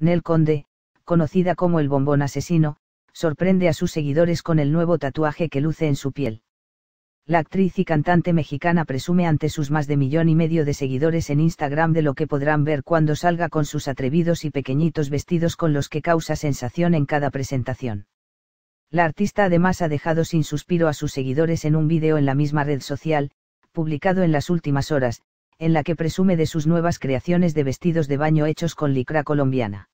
Nel Conde, conocida como el bombón asesino, sorprende a sus seguidores con el nuevo tatuaje que luce en su piel. La actriz y cantante mexicana presume ante sus más de millón y medio de seguidores en Instagram de lo que podrán ver cuando salga con sus atrevidos y pequeñitos vestidos con los que causa sensación en cada presentación. La artista además ha dejado sin suspiro a sus seguidores en un vídeo en la misma red social, publicado en las últimas horas, en la que presume de sus nuevas creaciones de vestidos de baño hechos con licra colombiana.